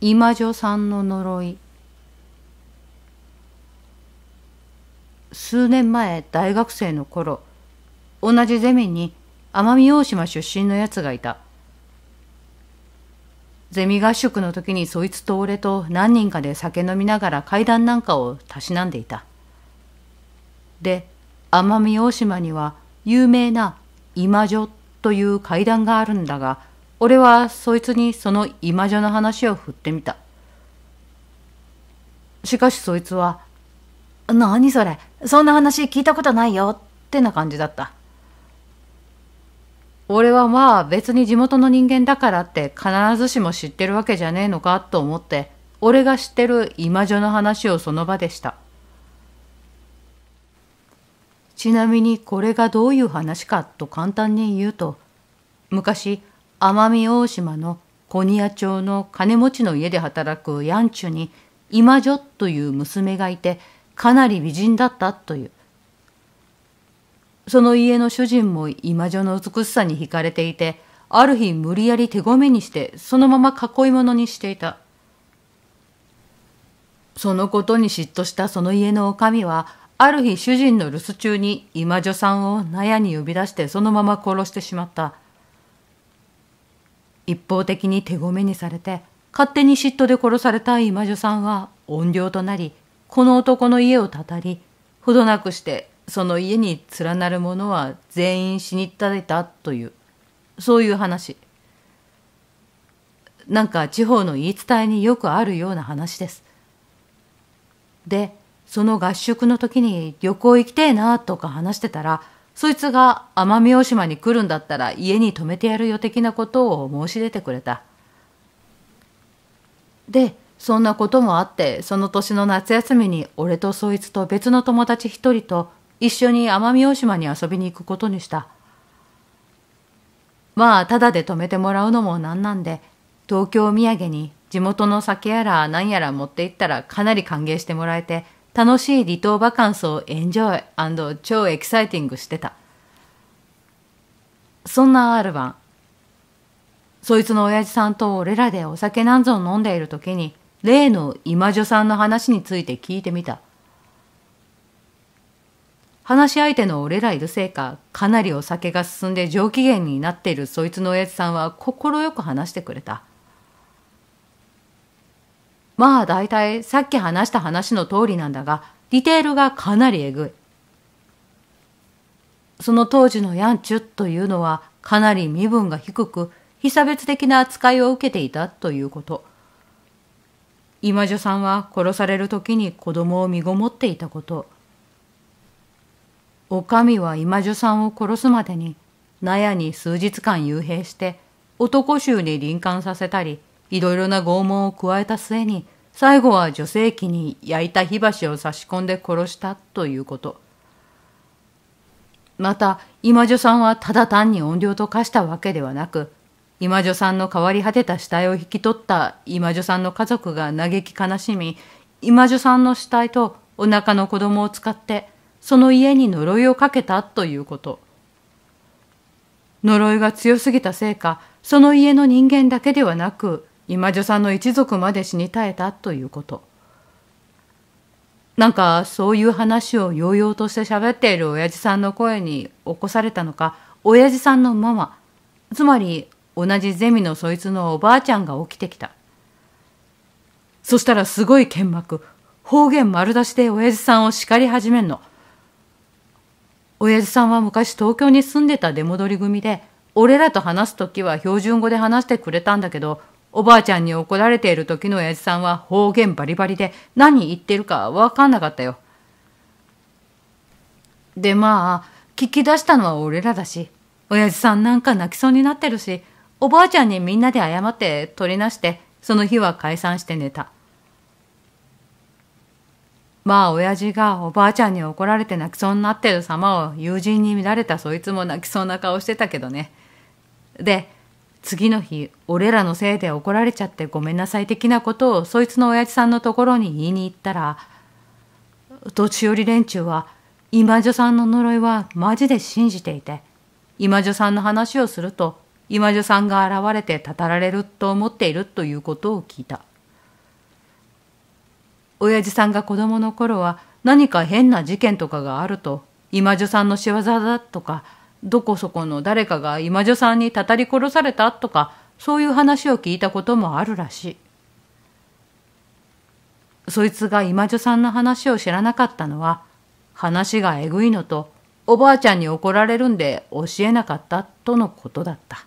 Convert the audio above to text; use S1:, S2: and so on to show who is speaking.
S1: 今女さんの呪い数年前大学生の頃同じゼミに奄美大島出身のやつがいたゼミ合宿の時にそいつと俺と何人かで酒飲みながら階段なんかをたしなんでいたで奄美大島には有名な今女という階段があるんだが俺はそいつにその今女の話を振ってみた。しかしそいつは、何それ、そんな話聞いたことないよってな感じだった。俺はまあ別に地元の人間だからって必ずしも知ってるわけじゃねえのかと思って、俺が知ってる今女の話をその場でした。ちなみにこれがどういう話かと簡単に言うと、昔奄美大島のコニア町の金持ちの家で働くヤンチュに今女という娘がいてかなり美人だったというその家の主人も今女の美しさに惹かれていてある日無理やり手ごめにしてそのまま囲い物にしていたそのことに嫉妬したその家の女将はある日主人の留守中に今女さんを納屋に呼び出してそのまま殺してしまった。一方的に手ごめにされて勝手に嫉妬で殺されたい魔女さんは怨霊となりこの男の家をたたりほどなくしてその家に連なる者は全員死にたれたというそういう話なんか地方の言い伝えによくあるような話ですでその合宿の時に旅行行きてえなとか話してたらそいつが奄美大島に来るんだったら家に泊めてやるよ的なことを申し出てくれた。で、そんなこともあって、その年の夏休みに俺とそいつと別の友達一人と一緒に奄美大島に遊びに行くことにした。まあ、ただで泊めてもらうのもなんなんで、東京土産に地元の酒やら何やら持って行ったらかなり歓迎してもらえて、楽しい離島バカンスをエンジョイ超エキサイティングしてた。そんなある晩、そいつの親父さんと俺らでお酒なんぞ飲んでいる時に、例の今女さんの話について聞いてみた。話し相手の俺らいるせいか、かなりお酒が進んで上機嫌になっているそいつの親父さんは快く話してくれた。まあ大体さっき話した話の通りなんだが、ディテールがかなりえぐい。その当時のヤンチュというのはかなり身分が低く、被差別的な扱いを受けていたということ。今女さんは殺される時に子供を身ごもっていたこと。お上は今女さんを殺すまでに、納屋に数日間幽閉して、男衆に臨官させたり、いろいろな拷問を加えた末に、最後は女性器に焼いた火箸を差し込んで殺したということ。また、今女さんはただ単に怨霊と化したわけではなく、今女さんの変わり果てた死体を引き取った今女さんの家族が嘆き悲しみ、今女さんの死体とお腹の子供を使って、その家に呪いをかけたということ。呪いが強すぎたせいか、その家の人間だけではなく、今女さんの一族まで死に絶えたということ。なんかそういう話をようようとして喋っている親父さんの声に起こされたのか、親父さんのママ、つまり同じゼミのそいつのおばあちゃんが起きてきた。そしたらすごい剣幕、方言丸出しで親父さんを叱り始めんの。親父さんは昔東京に住んでた出戻り組で、俺らと話す時は標準語で話してくれたんだけど、おばあちゃんに怒られている時の親父さんは方言バリバリで何言ってるか分かんなかったよ。でまあ、聞き出したのは俺らだし、親父さんなんか泣きそうになってるし、おばあちゃんにみんなで謝って取りなして、その日は解散して寝た。まあ親父がおばあちゃんに怒られて泣きそうになってる様を友人に見られたそいつも泣きそうな顔してたけどね。で、次の日、俺らのせいで怒られちゃってごめんなさい的なことをそいつの親父さんのところに言いに行ったら、年寄り連中は今女さんの呪いはマジで信じていて、今女さんの話をすると今女さんが現れてたたられると思っているということを聞いた。親父さんが子供の頃は何か変な事件とかがあると今女さんの仕業だとかどこそこの誰かが今女さんにたたり殺されたとかそういう話を聞いたこともあるらしいそいつが今女さんの話を知らなかったのは話がえぐいのとおばあちゃんに怒られるんで教えなかったとのことだった。